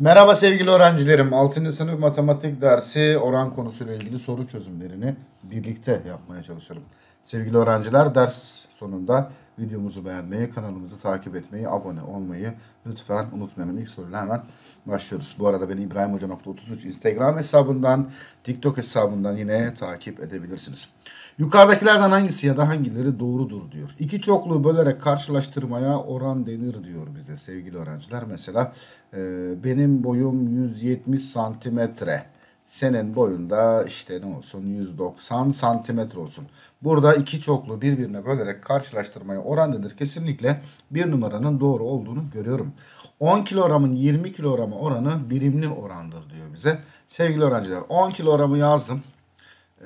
Merhaba sevgili öğrencilerim. 6. sınıf matematik dersi oran konusuyla ilgili soru çözümlerini birlikte yapmaya çalışalım. Sevgili öğrenciler ders sonunda videomuzu beğenmeyi, kanalımızı takip etmeyi, abone olmayı lütfen unutmayalım. İlk soruyla hemen başlıyoruz. Bu arada beni İbrahim Hoca.33 Instagram hesabından, TikTok hesabından yine takip edebilirsiniz. Yukarıdakilerden hangisi ya da hangileri doğrudur diyor. İki çokluğu bölerek karşılaştırmaya oran denir diyor bize sevgili öğrenciler. Mesela e, benim boyum 170 santimetre. Senin boyunda işte ne olsun 190 santimetre olsun. Burada iki çoklu birbirine bölerek karşılaştırmaya oran denir. Kesinlikle bir numaranın doğru olduğunu görüyorum. 10 kilogramın 20 kilograma oranı birimli orandır diyor bize. Sevgili öğrenciler 10 kilogramı yazdım.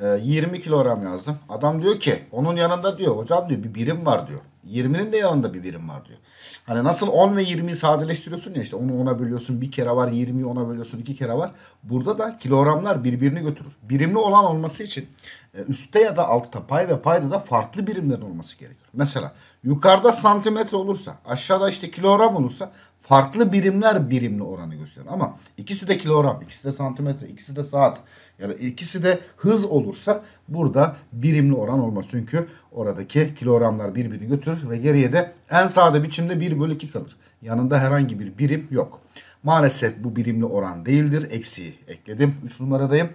20 ee, kilogram yazdım. Adam diyor ki onun yanında diyor hocam diyor bir birim var diyor. 20'nin de yanında bir birim var diyor. Hani nasıl 10 ve 20'yi sadeleştiriyorsun ya işte onu 10'a bölüyorsun bir kere var 20'yi 10'a bölüyorsun iki kere var. Burada da kilogramlar birbirini götürür. Birimli olan olması için e, üstte ya da altta pay ve payda da farklı birimlerin olması gerekiyor. Mesela yukarıda santimetre olursa aşağıda işte kilogram olursa farklı birimler birimli oranı gösteriyor. Ama ikisi de kilogram, ikisi de santimetre, ikisi de saat ya da ikisi de hız olursa burada birimli oran olmaz. Çünkü oradaki kilogramlar birbirini götürür ve geriye de en sade biçimde 1 bölü 2 kalır. Yanında herhangi bir birim yok. Maalesef bu birimli oran değildir. Eksiği ekledim. 3 numaradayım.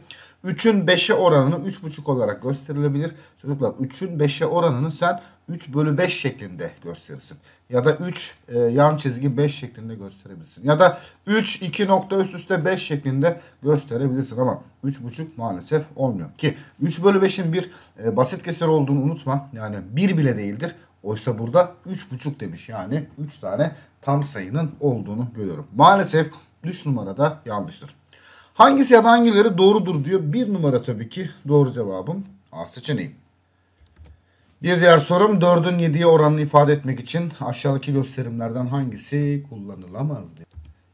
3'ün 5'e oranını 3,5 olarak gösterilebilir. Çocuklar 3'ün 5'e oranını sen 3 bölü 5 şeklinde gösterirsin. Ya da 3 e, yan çizgi 5 şeklinde gösterebilirsin. Ya da 3 2 nokta üst üste 5 şeklinde gösterebilirsin ama 3,5 maalesef olmuyor. Ki 3 bölü 5'in bir e, basit kesir olduğunu unutma. Yani 1 bile değildir. Oysa burada 3,5 demiş. Yani 3 tane tam sayının olduğunu görüyorum. Maalesef 3 numarada yanlıştır. Hangisi ya da hangileri doğrudur diyor. Bir numara tabii ki doğru cevabım A seçeneği. Bir diğer sorum 4'ün 7'ye oranını ifade etmek için aşağıdaki gösterimlerden hangisi kullanılamaz diyor.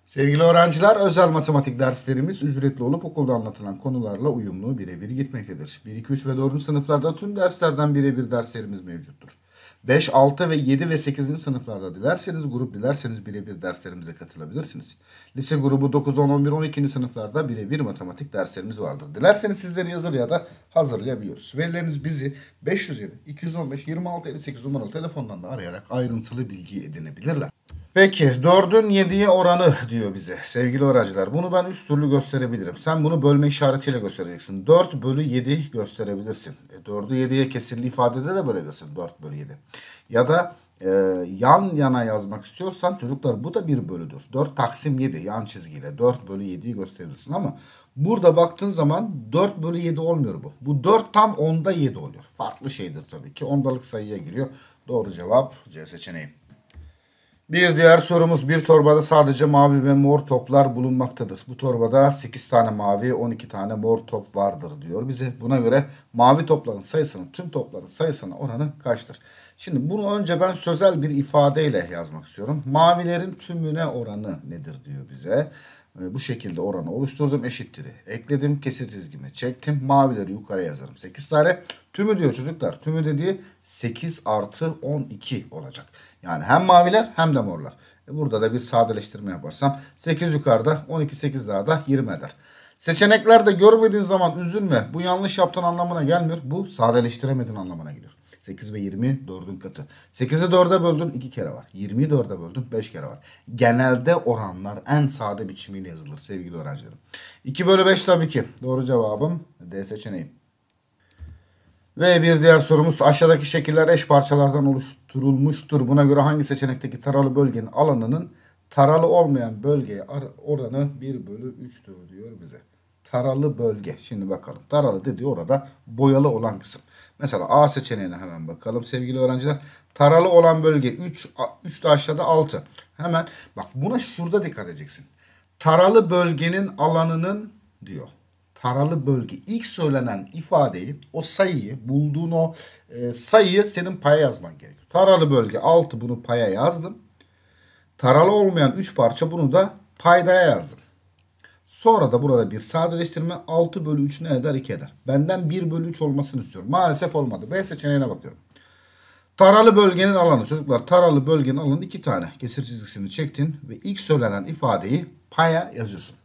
Sevgili öğrenciler özel matematik derslerimiz ücretli olup okulda anlatılan konularla uyumlu birebir gitmektedir. 1, 2, 3 ve 4. sınıflarda tüm derslerden birebir derslerimiz mevcuttur. 5, 6 ve 7 ve 8. sınıflarda dilerseniz grup dilerseniz birebir derslerimize katılabilirsiniz. Lise grubu 9, 10, 11, 12. sınıflarda birebir matematik derslerimiz vardır. Dilerseniz sizleri yazır ya da hazırlayabiliyoruz. Velileriniz bizi 507, 215, 26, 58 numaralı telefondan da arayarak ayrıntılı bilgi edinebilirler. Peki 4'ün 7'ye oranı diyor bize sevgili öğrenciler. Bunu ben üst türlü gösterebilirim. Sen bunu bölme işaretiyle göstereceksin. 4 bölü 7 gösterebilirsin. E, 4'ü 7'ye kesildi ifadede de bölebilirsin 4 bölü 7. Ya da e, yan yana yazmak istiyorsan çocuklar bu da 1 bölüdür. 4 taksim 7 yan çizgiyle 4 bölü 7'yi gösterebilirsin ama burada baktığın zaman 4 bölü 7 olmuyor bu. Bu 4 tam 10'da 7 oluyor. Farklı şeydir tabii ki ondalık sayıya giriyor. Doğru cevap C seçeneği. Bir diğer sorumuz bir torbada sadece mavi ve mor toplar bulunmaktadır. Bu torbada 8 tane mavi 12 tane mor top vardır diyor bize. Buna göre mavi topların sayısının tüm topların sayısına oranı kaçtır? Şimdi bunu önce ben sözel bir ifadeyle yazmak istiyorum. Mavilerin tümüne oranı nedir diyor bize. Ee, bu şekilde oranı oluşturdum. Eşittir. ekledim. Kesir çizgimi çektim. Mavileri yukarı yazarım. 8 tane. Tümü diyor çocuklar. Tümü dediği 8 artı 12 olacak. Yani hem maviler hem de morlar. E, burada da bir sadeleştirme yaparsam 8 yukarıda 12 8 daha da 20 eder. Seçeneklerde görmediğin zaman üzülme. Bu yanlış yaptığın anlamına gelmiyor. Bu sadeleştiremediğin anlamına geliyor. 8 ve 20 4'ün katı. 8'i 4'e böldün 2 kere var. 20'yi 4'e böldün 5 kere var. Genelde oranlar en sade biçimiyle yazılır sevgili öğrencilerim. 2 bölü 5 tabii ki. Doğru cevabım D seçeneği. Ve bir diğer sorumuz aşağıdaki şekiller eş parçalardan oluşturulmuştur. Buna göre hangi seçenekteki taralı bölgenin alanının taralı olmayan bölgeye oranı 1 bölü 3'tür diyor bize. Taralı bölge. Şimdi bakalım. Taralı dediği orada boyalı olan kısım. Mesela A seçeneğine hemen bakalım sevgili öğrenciler. Taralı olan bölge 3, 3 de aşağıda 6. Hemen bak buna şurada dikkat edeceksin. Taralı bölgenin alanının diyor paralı bölge ilk söylenen ifadeyi o sayıyı bulduğun o e, sayıyı senin paya yazman gerekiyor. Taralı bölge 6 bunu paya yazdım. Taralı olmayan 3 parça bunu da paydaya yazdım. Sonra da burada bir sadeleştirme 6 bölü 3 ne eder 2 eder. Benden 1 bölü 3 olmasını istiyorum. Maalesef olmadı. B seçeneğine bakıyorum. Taralı bölgenin alanı çocuklar taralı bölgenin alanı 2 tane. Kesir çizgisini çektin ve ilk söylenen ifadeyi paya yazıyorsun.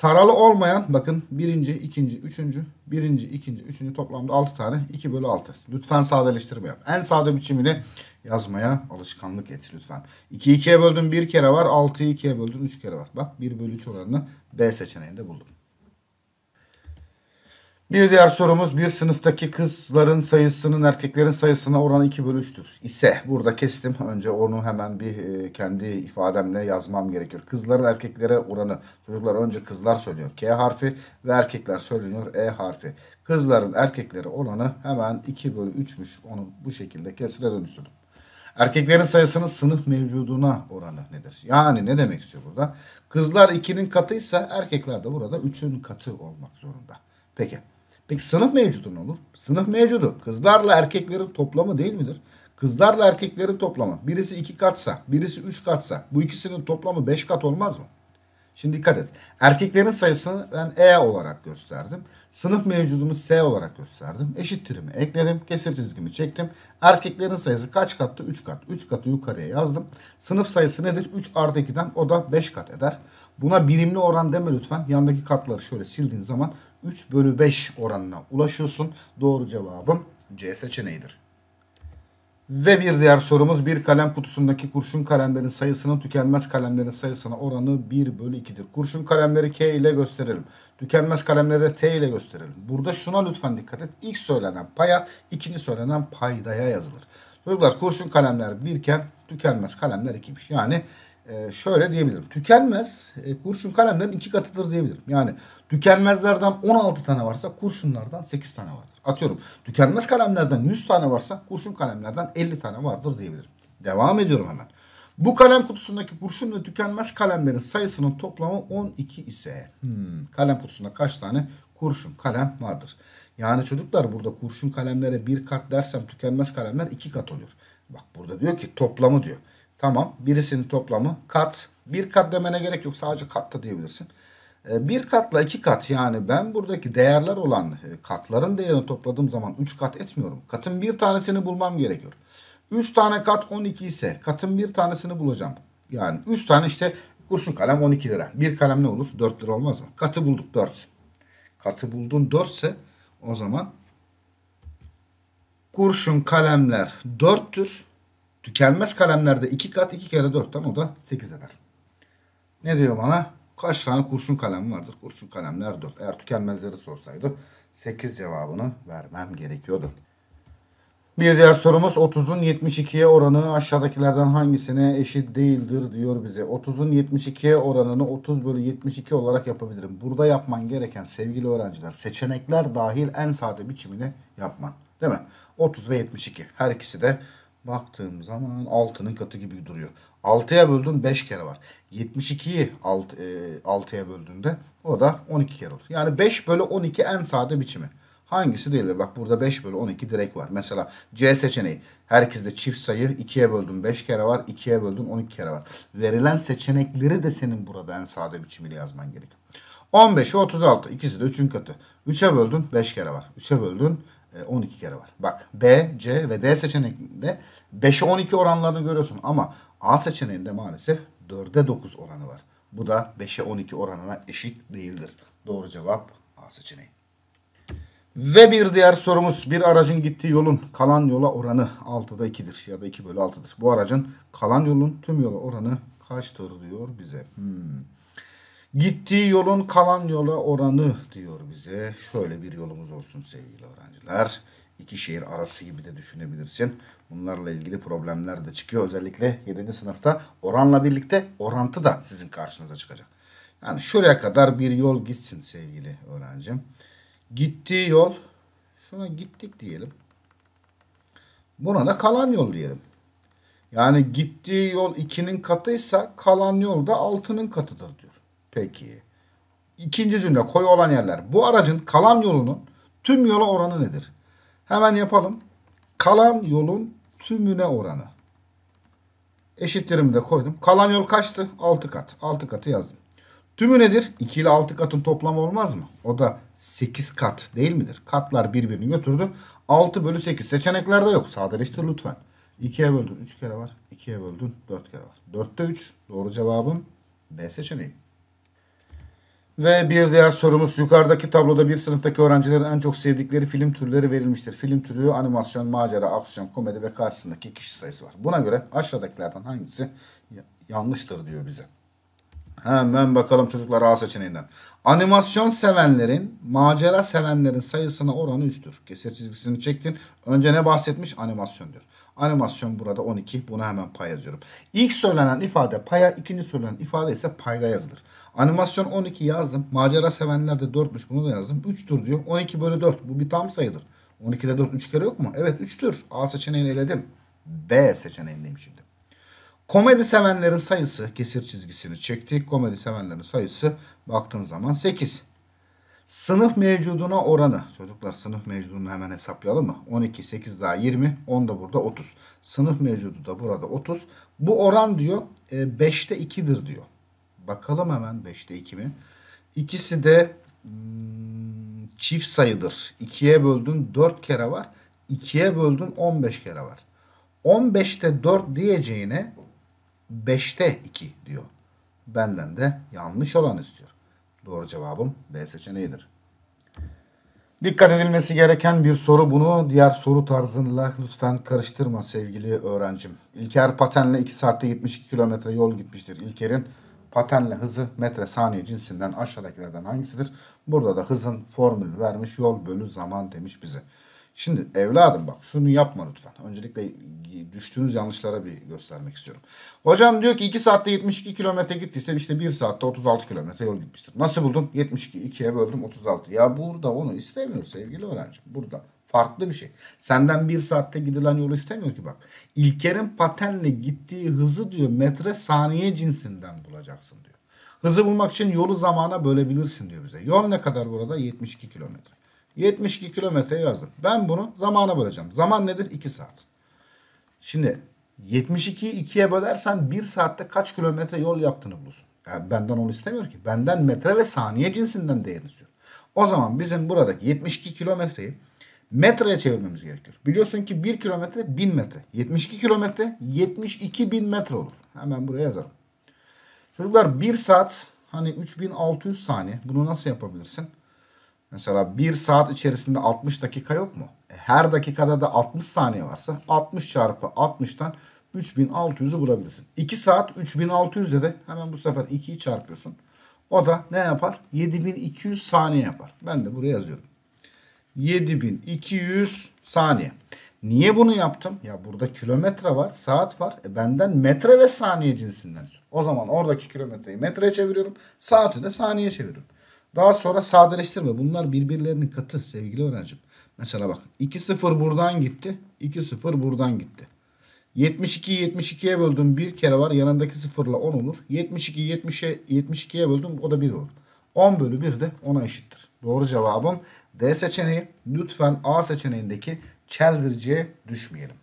Taralı olmayan bakın birinci, ikinci, üçüncü, birinci, ikinci, üçüncü toplamda altı tane. 2 bölü altı Lütfen sadeleştirme yap. En sade biçimini yazmaya alışkanlık et lütfen. 2'yi ikiye böldüm bir kere var. 6'yı ikiye böldüm üç kere var. Bak 1 bölü 3 oranını B seçeneğinde buldum. Bir diğer sorumuz bir sınıftaki kızların sayısının erkeklerin sayısına oranı 2 bölü 3'tür. İse burada kestim. Önce onu hemen bir e, kendi ifademle yazmam gerekiyor. Kızların erkeklere oranı. Çocuklar önce kızlar söylüyor K harfi ve erkekler söyleniyor E harfi. Kızların erkeklere oranı hemen 2 bölü 3'müş. Onu bu şekilde kesire dönüştürdüm. Erkeklerin sayısının sınıf mevcuduna oranı nedir? Yani ne demek istiyor burada? Kızlar 2'nin katıysa erkekler de burada 3'ün katı olmak zorunda. Peki. Peki sınıf mevcudu ne olur? Sınıf mevcudu kızlarla erkeklerin toplamı değil midir? Kızlarla erkeklerin toplamı birisi iki katsa birisi üç katsa bu ikisinin toplamı beş kat olmaz mı? Şimdi dikkat et. Erkeklerin sayısını ben E olarak gösterdim. Sınıf mevcudunu S olarak gösterdim. Eşittirimi ekledim. Kesir çizgimi çektim. Erkeklerin sayısı kaç kattı? 3 kat. 3 katı yukarıya yazdım. Sınıf sayısı nedir? 3 artı 2'den o da 5 kat eder. Buna birimli oran deme lütfen. Yandaki katları şöyle sildiğin zaman 3 bölü 5 oranına ulaşıyorsun. Doğru cevabım C seçeneğidir. Ve bir diğer sorumuz bir kalem kutusundaki kurşun kalemlerin sayısının tükenmez kalemlerin sayısına oranı 1 bölü 2'dir. Kurşun kalemleri K ile gösterelim. Tükenmez kalemleri de T ile gösterelim. Burada şuna lütfen dikkat et. İlk söylenen paya, ikinci söylenen paydaya yazılır. Çocuklar kurşun kalemler birken tükenmez kalemler ikiymiş. Yani ee, şöyle diyebilirim. Tükenmez e, kurşun kalemlerin iki katıdır diyebilirim. Yani tükenmezlerden 16 tane varsa kurşunlardan 8 tane vardır. Atıyorum tükenmez kalemlerden 100 tane varsa kurşun kalemlerden 50 tane vardır diyebilirim. Devam ediyorum hemen. Bu kalem kutusundaki kurşun ve tükenmez kalemlerin sayısının toplamı 12 ise hmm, kalem kutusunda kaç tane kurşun kalem vardır? Yani çocuklar burada kurşun kalemlere bir kat dersem tükenmez kalemler iki kat oluyor. Bak burada diyor ki toplamı diyor. Tamam. Birisinin toplamı kat. Bir kat demene gerek yok. Sadece kat diyebilirsin. Ee, bir katla iki kat yani ben buradaki değerler olan e, katların değerini topladığım zaman üç kat etmiyorum. Katın bir tanesini bulmam gerekiyor. Üç tane kat 12 ise katın bir tanesini bulacağım. Yani üç tane işte kurşun kalem 12 lira. Bir kalem ne olur? 4 lira olmaz mı? Katı bulduk 4. Katı buldun 4 ise o zaman kurşun kalemler 4'tür. Tükenmez kalemlerde 2 kat 2 kere 4'ten o da 8 eder. Ne diyor bana? Kaç tane kurşun kalem vardır? Kurşun kalemler 4. Eğer tükenmezleri sorsaydı 8 cevabını vermem gerekiyordu. Bir diğer sorumuz 30'un 72'ye oranı aşağıdakilerden hangisine eşit değildir diyor bize. 30'un 72'ye oranını 30 bölü 72 olarak yapabilirim. Burada yapman gereken sevgili öğrenciler seçenekler dahil en sade biçimini yapman. Değil mi? 30 ve 72 her ikisi de baktığım zaman 6'nın katı gibi duruyor. 6'ya böldüm 5 kere var. 72'yi 6, e, 6'ya böldüğünde o da 12 kere olur. Yani 5 bölü 12 en sade biçimi. Hangisi değildir? Bak burada 5 bölü 12 direkt var. Mesela C seçeneği. Herkeste çift sayı 2'ye böldüm 5 kere var. 2'ye böldüm 12 kere var. Verilen seçenekleri de senin burada en sade biçimiyle yazman gerekiyor. 15 ve 36 ikisi de 3'ün katı. 3'e böldün 5 kere var. 3'e böldün 12 e, kere var. Bak B, C ve D seçeneğinde 5'e 12 oranlarını görüyorsun ama A seçeneğinde maalesef 4'e 9 oranı var. Bu da 5'e 12 oranına eşit değildir. Doğru cevap A seçeneği. Ve bir diğer sorumuz bir aracın gittiği yolun kalan yola oranı 6'da 2'dir ya da 2 bölü 6'dır. Bu aracın kalan yolun tüm yola oranı kaçtır diyor bize. Hmm. Gittiği yolun kalan yola oranı diyor bize. Şöyle bir yolumuz olsun sevgili öğrenciler. İki şehir arası gibi de düşünebilirsin. Bunlarla ilgili problemler de çıkıyor. Özellikle 7. sınıfta oranla birlikte orantı da sizin karşınıza çıkacak. Yani şuraya kadar bir yol gitsin sevgili öğrencim. Gittiği yol, şuna gittik diyelim. Buna da kalan yol diyelim. Yani gittiği yol 2'nin katıysa kalan yol da 6'nın katıdır diyor. Peki. İkinci cümle koyu olan yerler. Bu aracın kalan yolunun tüm yola oranı nedir? Hemen yapalım. Kalan yolun tümüne oranı. Eşitlerimi de koydum. Kalan yol kaçtı? 6 kat. 6 katı yazdım. Tümü nedir? 2 ile 6 katın toplamı olmaz mı? O da 8 kat değil midir? Katlar birbirini götürdü. 6 bölü 8 seçeneklerde yok. Sadeleştir lütfen. 2'ye böldün 3 kere var. 2'ye böldün 4 kere var. 4'te 3. Doğru cevabım B seçeneği. Ve bir diğer sorumuz yukarıdaki tabloda bir sınıftaki öğrencilerin en çok sevdikleri film türleri verilmiştir. Film türü animasyon, macera, aksiyon, komedi ve karşısındaki kişi sayısı var. Buna göre aşağıdakilerden hangisi yanlıştır diyor bize. Hemen bakalım çocuklar A seçeneğinden. Animasyon sevenlerin, macera sevenlerin sayısına oranı 3'tür. Kesir çizgisini çektin. Önce ne bahsetmiş? Animasyon diyor. Animasyon burada 12. bunu hemen pay yazıyorum. İlk söylenen ifade paya, ikinci söylenen ifade ise payda yazılır. Animasyon 12 yazdım. Macera sevenler de 4'müş. Bunu da yazdım. 3'tür diyor. 12 bölü 4. Bu bir tam sayıdır. 12'de 4 3 kere yok mu? Evet 3'tür. A seçeneğini eledim. B seçeneğindeyim şimdi. Komedi sevenlerin sayısı kesir çizgisini çektik. Komedi sevenlerin sayısı baktığın zaman 8. Sınıf mevcuduna oranı. Çocuklar sınıf mevcudunu hemen hesaplayalım mı? 12, 8 daha 20, 10 da burada 30. Sınıf mevcudu da burada 30. Bu oran diyor 5'te e, 2'dir diyor. Bakalım hemen 5'te 2 mi? İkisi de hmm, çift sayıdır. 2'ye böldün 4 kere var. 2'ye böldün 15 kere var. 15'te 4 diyeceğine 5'te 2 diyor. Benden de yanlış olan istiyor. Doğru cevabım B seçeneğidir. Dikkat edilmesi gereken bir soru bunu diğer soru tarzınla lütfen karıştırma sevgili öğrencim. İlker Paten'le 2 saatte 72 kilometre yol gitmiştir. İlker'in Paten'le hızı metre saniye cinsinden aşağıdakilerden hangisidir? Burada da hızın formülü vermiş yol bölü zaman demiş bize. Şimdi evladım bak şunu yapma lütfen. Öncelikle düştüğünüz yanlışlara bir göstermek istiyorum. Hocam diyor ki 2 saatte 72 kilometre gittiyse işte 1 saatte 36 kilometre yol gitmiştir. Nasıl buldun? 72 2'ye böldüm 36. Ya burada onu istemiyor sevgili öğrencim. Burada farklı bir şey. Senden 1 saatte gidilen yolu istemiyor ki bak. İlker'in patenle gittiği hızı diyor metre saniye cinsinden bulacaksın diyor. Hızı bulmak için yolu zamana bölebilirsin diyor bize. Yol ne kadar burada? 72 kilometre. 72 kilometre yazdım. Ben bunu zamana böleceğim. Zaman nedir? 2 saat. Şimdi 72'yi 2'ye bölersen 1 saatte kaç kilometre yol yaptığını bulursun. Yani benden onu istemiyor ki. Benden metre ve saniye cinsinden değer istiyor. O zaman bizim buradaki 72 kilometreyi metreye çevirmemiz gerekiyor. Biliyorsun ki 1 kilometre 1000 metre. 72 kilometre 72 bin metre olur. Hemen buraya yazalım. Çocuklar 1 saat hani 3600 saniye. Bunu nasıl yapabilirsin? Mesela bir saat içerisinde 60 dakika yok mu? E her dakikada da 60 saniye varsa 60 çarpı 60'tan 3600'ü bulabilirsin. 2 saat 3600'de de hemen bu sefer 2'yi çarpıyorsun. O da ne yapar? 7200 saniye yapar. Ben de buraya yazıyorum. 7200 saniye. Niye bunu yaptım? Ya burada kilometre var, saat var. E benden metre ve saniye cinsinden. O zaman oradaki kilometreyi metreye çeviriyorum. Saati de saniye çeviriyorum. Daha sonra sadeleştirme. Bunlar birbirlerinin katı sevgili öğrencim. Mesela bak, 2-0 buradan gitti. 2-0 buradan gitti. 72'yi 72'ye böldüm bir kere var. Yanındaki sıfırla 10 olur. 72'yi 70'e 72'ye böldüm o da 1 olur. 10 bölü 1 de 10'a eşittir. Doğru cevabım D seçeneği. Lütfen A seçeneğindeki çeldiriciye düşmeyelim.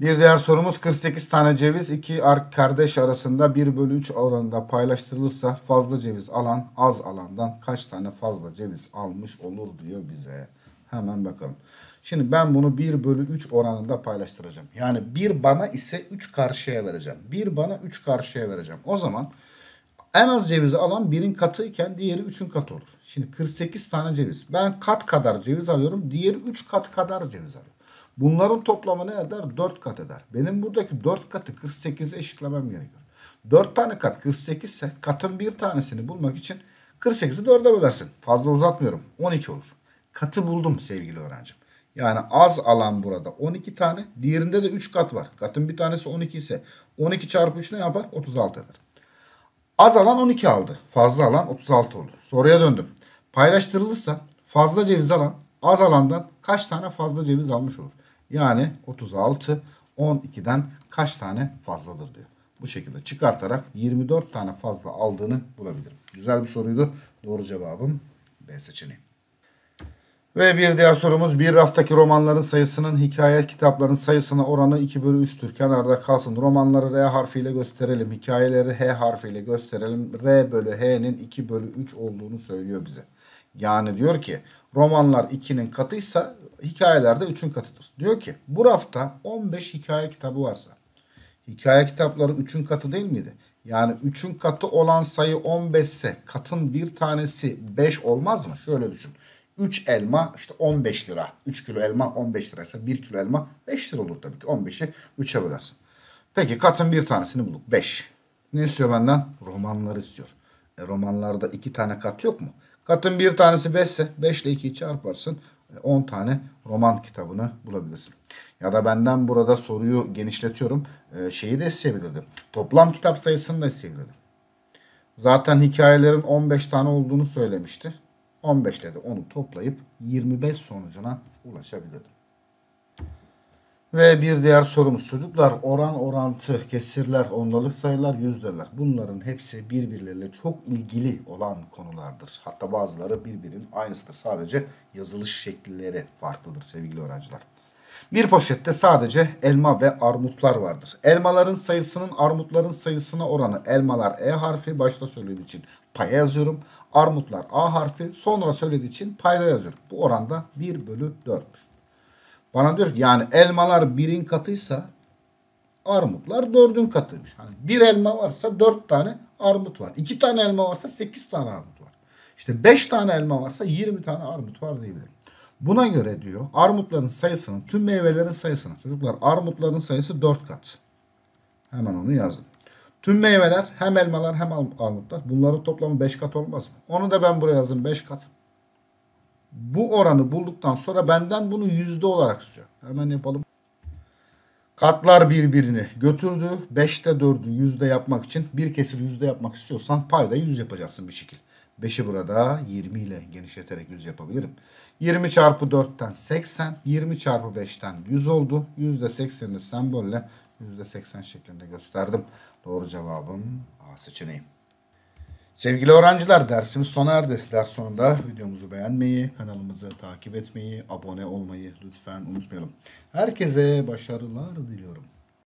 Bir diğer sorumuz 48 tane ceviz iki kardeş arasında 1 bölü 3 oranında paylaştırılırsa fazla ceviz alan az alandan kaç tane fazla ceviz almış olur diyor bize. Hemen bakalım. Şimdi ben bunu 1 bölü 3 oranında paylaştıracağım. Yani 1 bana ise 3 karşıya vereceğim. 1 bana 3 karşıya vereceğim. O zaman en az cevizi alan 1'in katı iken diğeri 3'ün katı olur. Şimdi 48 tane ceviz. Ben kat kadar ceviz alıyorum. Diğeri 3 kat kadar ceviz alıyor. Bunların toplamı ne eder? 4 kat eder. Benim buradaki 4 katı 48'e eşitlemem gerekiyor. 4 tane kat 48 ise katın bir tanesini bulmak için 48'i 4'e bölersin. Fazla uzatmıyorum. 12 olur. Katı buldum sevgili öğrencim. Yani az alan burada 12 tane. Diğerinde de 3 kat var. Katın bir tanesi 12 ise 12 çarpı 3 ne yapar? 36 eder. Az alan 12 aldı. Fazla alan 36 oldu. Soruya döndüm. Paylaştırılırsa fazla ceviz alan az alandan kaç tane fazla ceviz almış olur? Yani 36 12'den kaç tane fazladır diyor. Bu şekilde çıkartarak 24 tane fazla aldığını bulabilirim. Güzel bir soruydu. Doğru cevabım B seçeneği. Ve bir diğer sorumuz bir raftaki romanların sayısının hikaye kitaplarının sayısına oranı 2 bölü 3'tür. Kenarda kalsın. Romanları R harfiyle gösterelim. Hikayeleri H harfiyle gösterelim. R bölü H'nin 2 bölü 3 olduğunu söylüyor bize. Yani diyor ki romanlar 2'nin katıysa hikayelerde 3'ün katıdır. Diyor ki bu rafta 15 hikaye kitabı varsa hikaye kitapları 3'ün katı değil miydi? Yani 3'ün katı olan sayı 15 ise katın bir tanesi 5 olmaz mı? Şöyle düşün. 3 elma işte 15 lira. 3 kilo elma 15 liraysa 1 kilo elma 5 lira olur tabii ki. 15'i 3'e bölersin. Peki katın bir tanesini bulduk. 5. Ne istiyor benden? Romanları istiyor. E, romanlarda 2 tane kat yok mu? Katın bir tanesi 5 ise 5 ile 2'yi çarparsın. 10 e, tane roman kitabını bulabilirsin. Ya da benden burada soruyu genişletiyorum. E, şeyi de isteyebilirdim. Toplam kitap sayısını da isteyebilirdim. Zaten hikayelerin 15 tane olduğunu söylemişti. 15 ile de onu toplayıp 25 sonucuna ulaşabilirdim. Ve bir diğer sorumuz çocuklar oran orantı, kesirler, ondalık sayılar, yüzdeler. Bunların hepsi birbirleriyle çok ilgili olan konulardır. Hatta bazıları birbirinin aynısıdır. Sadece yazılış şekilleri farklıdır sevgili öğrenciler. Bir poşette sadece elma ve armutlar vardır. Elmaların sayısının armutların sayısına oranı elmalar E harfi başta söylediği için paya yazıyorum. Armutlar A harfi sonra söylediği için payda yazıyorum. Bu oranda 1 bölü 4'müş. Bana diyor ki yani elmalar birin katıysa armutlar dördün katıymış. Hani bir elma varsa dört tane armut var. İki tane elma varsa sekiz tane armut var. İşte beş tane elma varsa yirmi tane armut var diyebilirim. Buna göre diyor armutların sayısının tüm meyvelerin sayısının çocuklar armutların sayısı dört kat. Hemen onu yazdım. Tüm meyveler hem elmalar hem armutlar bunların toplamı beş kat olmaz mı? Onu da ben buraya yazdım beş kat. Bu oranı bulduktan sonra benden bunu yüzde olarak istiyor. Hemen yapalım. Katlar birbirini götürdü. 5'te 4'ü yüzde yapmak için bir kesir yüzde yapmak istiyorsan payda yüz yapacaksın bir şekil. 5'i burada 20 ile genişleterek 100 yapabilirim. 20 çarpı 4'ten 80, 20 çarpı 5'ten 100 oldu. %80'ini sembolle %80 şeklinde gösterdim. Doğru cevabım A seçeneği. Sevgili öğrenciler dersimiz sona erdi. Ders sonunda videomuzu beğenmeyi, kanalımızı takip etmeyi, abone olmayı lütfen unutmayalım. Herkese başarılar diliyorum.